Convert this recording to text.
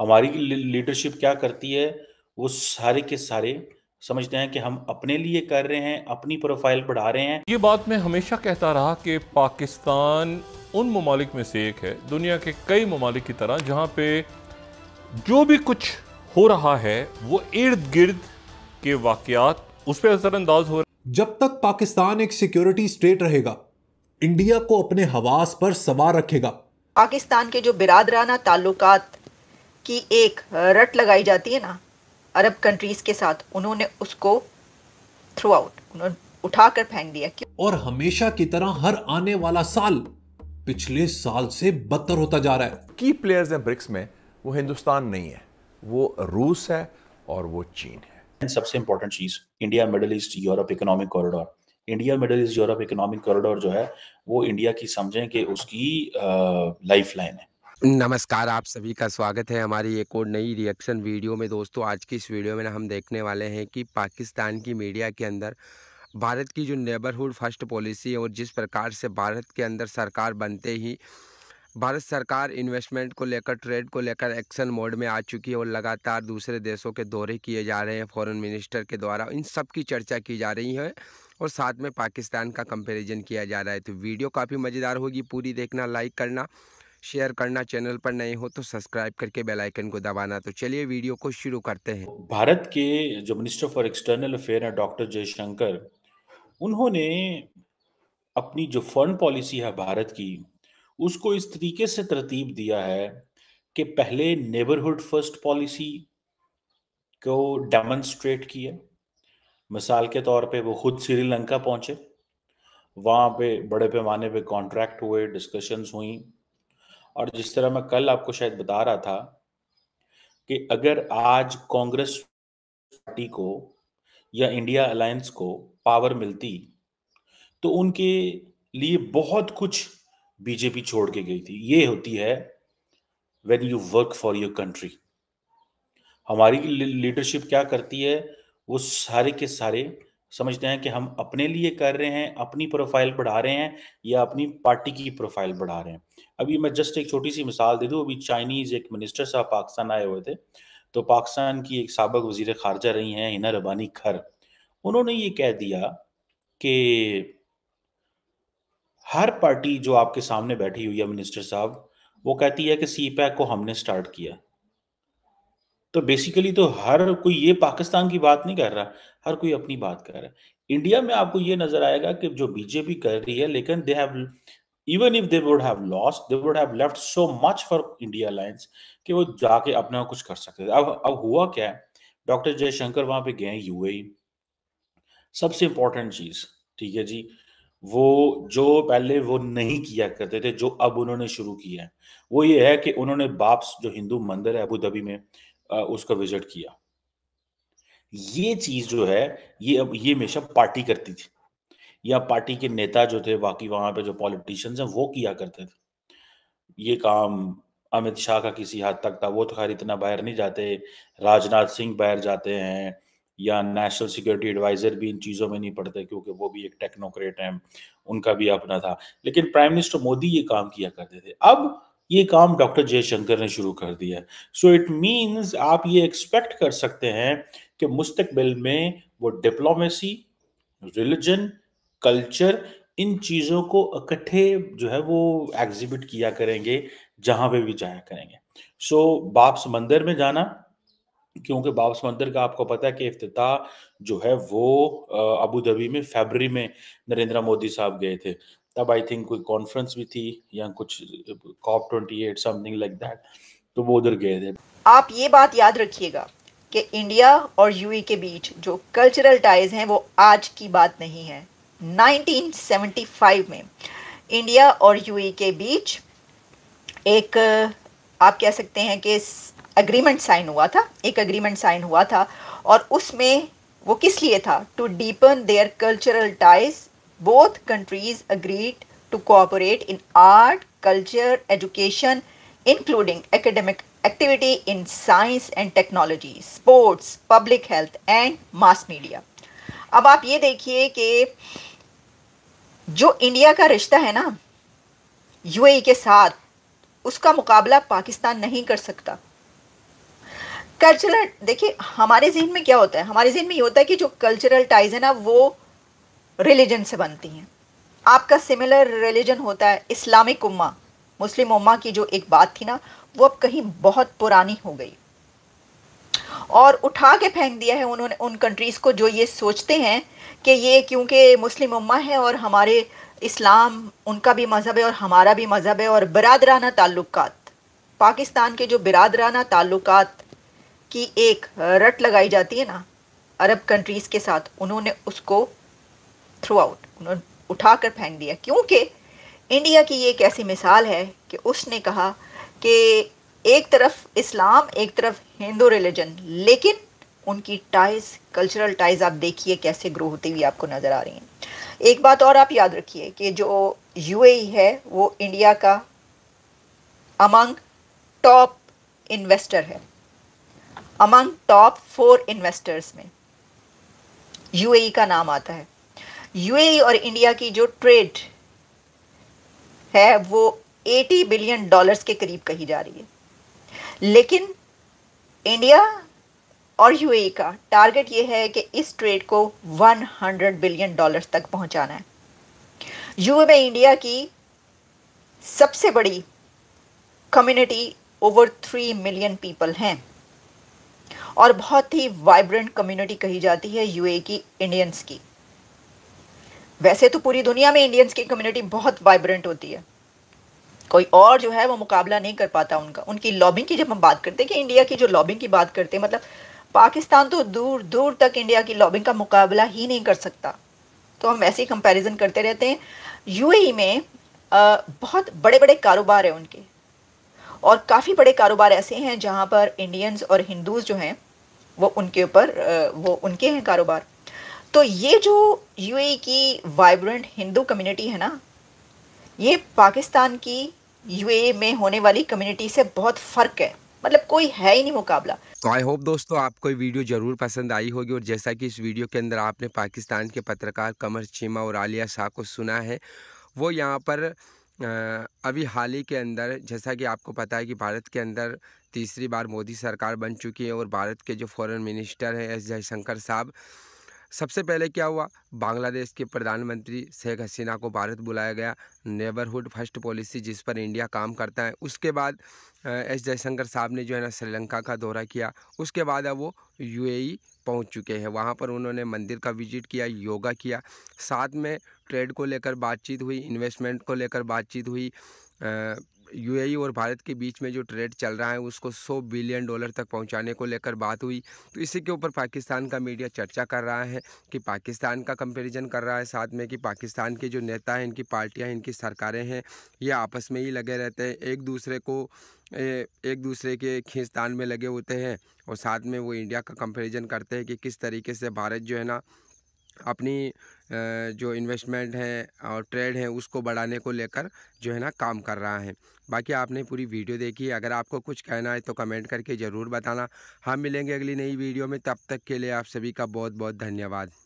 हमारी लीडरशिप क्या करती है वो सारे के सारे समझते हैं कि हम अपने लिए कर रहे हैं अपनी प्रोफाइल बढ़ा रहे हैं ये बात मैं हमेशा कहता रहा कि पाकिस्तान उन ममालिक में से एक है दुनिया के कई ममालिक की तरह जहाँ पे जो भी कुछ हो रहा है वो इर्द गिर्द के वाक़ात उस पर असरअंदाज हो रहे जब तक पाकिस्तान एक सिक्योरिटी स्टेट रहेगा इंडिया को अपने हवास पर सवार रखेगा पाकिस्तान के जो बिरादराना ताल्लुकात की एक रट लगाई जाती है ना अरब कंट्रीज के साथ उन्होंने उसको थ्रू आउट उन्होंने उठाकर फेंक दिया और हमेशा की तरह हर आने वाला साल पिछले साल से बदतर होता जा रहा है की प्लेयर्स हैं ब्रिक्स में वो हिंदुस्तान नहीं है वो रूस है और वो चीन है सबसे इंपॉर्टेंट चीज India Middle East Europe economic corridor India Middle East Europe economic corridor जो है वो इंडिया की समझें कि उसकी लाइफ लाइन है नमस्कार आप सभी का स्वागत है हमारी एक और नई रिएक्शन वीडियो में दोस्तों आज की इस वीडियो में हम देखने वाले हैं कि पाकिस्तान की मीडिया के अंदर भारत की जो नेबरहुड फर्स्ट पॉलिसी है और जिस प्रकार से भारत के अंदर सरकार बनते ही भारत सरकार इन्वेस्टमेंट को लेकर ट्रेड को लेकर एक्शन मोड में आ चुकी है और लगातार दूसरे देशों के दौरे किए जा रहे हैं फॉरेन मिनिस्टर के द्वारा इन सब की चर्चा की जा रही है और साथ में पाकिस्तान का कंपैरिजन किया जा रहा है तो वीडियो काफ़ी मज़ेदार होगी पूरी देखना लाइक करना शेयर करना चैनल पर नए हो तो सब्सक्राइब करके बेल आइकन को दबाना तो चलिए वीडियो को शुरू करते हैं भारत के जो मिनिस्टर फॉर एक्सटर्नल अफेयर है डॉक्टर जयशंकर उन्होंने अपनी जो फॉरेन पॉलिसी है भारत की उसको इस तरीके से तरतीब दिया है कि पहले नेबरहुड फर्स्ट पॉलिसी को डेमोन्स्ट्रेट किया मिसाल के तौर पे वो खुद श्रीलंका पहुंचे वहाँ पे बड़े पैमाने पे कॉन्ट्रैक्ट हुए डिस्कशंस हुई और जिस तरह मैं कल आपको शायद बता रहा था कि अगर आज कांग्रेस पार्टी को या इंडिया अलायंस को पावर मिलती तो उनके लिए बहुत कुछ बीजेपी छोड़ के गई थी ये होती है when you work for your country हमारी लीडरशिप क्या करती है वो सारे के सारे समझते हैं कि हम अपने लिए कर रहे हैं अपनी प्रोफाइल बढ़ा रहे हैं या अपनी पार्टी की प्रोफाइल बढ़ा रहे हैं अभी मैं जस्ट एक छोटी सी मिसाल दे दूँ अभी चाइनीज़ एक मिनिस्टर साहब पाकिस्तान आए हुए थे तो पाकिस्तान की एक सबक वजीर खारजा रही हैं हिना रबानी खर उन्होंने ये कह दिया कि हर पार्टी जो आपके सामने बैठी हुई है मिनिस्टर साहब वो कहती है कि सी पैक को हमने स्टार्ट किया तो बेसिकली तो हर कोई ये पाकिस्तान की बात नहीं कर रहा हर कोई अपनी बात कर रहा है इंडिया में आपको ये नजर आएगा कि जो बीजेपी कर रही है लेकिन they have even if they would have lost they would have left so much for India alliance कि वो जाके अपना कुछ कर सकते थे अब अब हुआ क्या है डॉक्टर जयशंकर वहां पे गए यूएई e। सबसे इंपॉर्टेंट चीज ठीक है जी वो जो पहले वो नहीं किया करते थे जो अब उन्होंने शुरू किया है वो ये है कि उन्होंने बाप्स जो हिंदू मंदिर है अबू धाबी में उसका विजिट किया ये चीज जो है ये अब ये हमेशा पार्टी करती थी या पार्टी के नेता जो थे बाकी वहां पे जो पॉलिटिशियंस हैं वो किया करते थे ये काम अमित शाह का किसी हद तक था वो तो खैर इतना बाहर नहीं जाते राजनाथ सिंह बाहर जाते हैं या नेशनल सिक्योरिटी एडवाइजर भी इन चीज़ों में नहीं पड़ते क्योंकि वो भी एक टेक्नोक्रेट हैं उनका भी अपना था लेकिन प्राइम मिनिस्टर मोदी ये काम किया करते थे अब ये काम डॉक्टर जयशंकर ने शुरू कर दिया सो इट मीन्स आप ये एक्सपेक्ट कर सकते हैं कि मुस्तबिल में वो डिप्लोमेसी रिलीजन कल्चर इन चीज़ों को इकट्ठे जो है वो एग्जिबिट किया करेंगे जहाँ पे भी जाया करेंगे सो so, बाप समंदर में जाना क्योंकि बाप समंदर का आपको पता है कि अफ्ताह जो है वो अबू धाबी में फेबररी में नरेंद्र मोदी साहब गए थे तब आई थिंक कोई कॉन्फ्रेंस भी थी या कुछ COP twenty eight something like that तो वो उधर गए थे आप ये बात याद रखिएगा कि इंडिया और यूए के बीच जो कल्चरल टाइज हैं वो आज की बात नहीं है 1975 में इंडिया और यू के बीच एक आप कह सकते हैं कि अग्रीमेंट साइन हुआ था एक अग्रीमेंट साइन हुआ था और उसमें वो किस लिए था to deepen their cultural ties both countries agreed to cooperate in art culture education including academic activity in science and technology, sports, public health and mass media. अब आप ये देखिए कि जो इंडिया का रिश्ता है ना यूएई e के साथ उसका मुकाबला पाकिस्तान नहीं कर सकता कल्चरल देखिए हमारे जहन में क्या होता है हमारे जहन में ये होता है कि जो कल्चरल टाइज है ना वो रिलीजन से बनती हैं आपका सिमिलर रिलीजन होता है इस्लामिक उम्मा मुस्लिम उम्मा की जो एक बात थी ना वो अब कहीं बहुत पुरानी हो गई और उठा के फेंक दिया है उन्होंने उन कंट्रीज़ को जो ये सोचते हैं कि ये क्योंकि मुस्लिम उम्मा है और हमारे इस्लाम उनका भी मज़हब है और हमारा भी मज़हब है और बरदराना ताल्लुक पाकिस्तान के जो बरदराना ताल्लुक की एक रट लगाई जाती है ना अरब कंट्रीज़ के साथ उन्होंने उसको थ्रू आउट उन्होंने उठा कर फेंक दिया क्योंकि इंडिया की ये एक ऐसी मिसाल है कि उसने कहा कि एक तरफ इस्लाम एक तरफ हिंदू रिलीजन लेकिन उनकी टाइज कल्चरल टाइज आप देखिए कैसे ग्रो होती हुई आपको नज़र आ रही हैं एक बात और आप याद रखिए कि जो यूएई e है वो इंडिया का अमंग टॉप इन्वेस्टर है अमंग टॉप फोर इन्वेस्टर्स में यूएई e का नाम आता है यूएई e और इंडिया की जो ट्रेड है वो 80 बिलियन डॉलर्स के करीब कही जा रही है लेकिन इंडिया और यूएई e का टारगेट ये है कि इस ट्रेड को 100 बिलियन डॉलर्स तक पहुंचाना है यूए e में इंडिया की सबसे बड़ी community over three million people हैं और बहुत ही वाइब्रेंट कम्युनिटी कही जाती है यूए e की इंडियंस की वैसे तो पूरी दुनिया में इंडियंस की कम्युनिटी बहुत वाइब्रेंट होती है कोई और जो है वो मुकाबला नहीं कर पाता उनका उनकी लॉबिंग की जब हम बात करते हैं कि इंडिया की जो लॉबिंग की बात करते हैं मतलब पाकिस्तान तो दूर दूर तक इंडिया की लॉबिंग का मुकाबला ही नहीं कर सकता तो हम ऐसे ही कंपेरिजन करते रहते हैं यू e में आ, बहुत बड़े बड़े कारोबार हैं उनके और काफ़ी बड़े कारोबार ऐसे हैं जहाँ पर इंडियंस और हिंदूज़ जो हैं वो उनके ऊपर वो उनके हैं कारोबार तो ये जो यूएई e की वाइब्रेंट हिंदू कम्युनिटी है ना ये पाकिस्तान की यूएई e में होने वाली कम्युनिटी से बहुत फ़र्क है मतलब कोई है ही नहीं मुकाबला तो आई होप दोस्तों आपको ये वीडियो जरूर पसंद आई होगी और जैसा कि इस वीडियो के अंदर आपने पाकिस्तान के पत्रकार कमर चीमा और आलिया शाह को सुना है वो यहाँ पर अभी हाल ही के अंदर जैसा कि आपको पता है कि भारत के अंदर तीसरी बार मोदी सरकार बन चुकी है और भारत के जो फॉरेन मिनिस्टर हैं एस जयशंकर साहब सबसे पहले क्या हुआ बांग्लादेश के प्रधानमंत्री शेख हसीना को भारत बुलाया गया नेबरहुड फर्स्ट पॉलिसी जिस पर इंडिया काम करता है उसके बाद एस जयशंकर साहब ने जो है ना श्रीलंका का दौरा किया उसके बाद अब वो यूएई पहुंच चुके हैं वहाँ पर उन्होंने मंदिर का विजिट किया योगा किया साथ में ट्रेड को लेकर बातचीत हुई इन्वेस्टमेंट को लेकर बातचीत हुई यूएई और भारत के बीच में जो ट्रेड चल रहा है उसको 100 बिलियन डॉलर तक पहुंचाने को लेकर बात हुई तो इसी के ऊपर पाकिस्तान का मीडिया चर्चा कर रहा है कि पाकिस्तान का कंपैरिजन कर रहा है साथ में कि पाकिस्तान के जो नेता हैं इनकी पार्टियां हैं इनकी सरकारें हैं ये आपस में ही लगे रहते हैं एक दूसरे को एक दूसरे के खींचतान में लगे होते हैं और साथ में वो इंडिया का कंपेरिजन करते हैं कि किस तरीके से भारत जो है ना अपनी जो इन्वेस्टमेंट है और ट्रेड है उसको बढ़ाने को लेकर जो है ना काम कर रहा है बाकी आपने पूरी वीडियो देखी अगर आपको कुछ कहना है तो कमेंट करके ज़रूर बताना हम मिलेंगे अगली नई वीडियो में तब तक के लिए आप सभी का बहुत बहुत धन्यवाद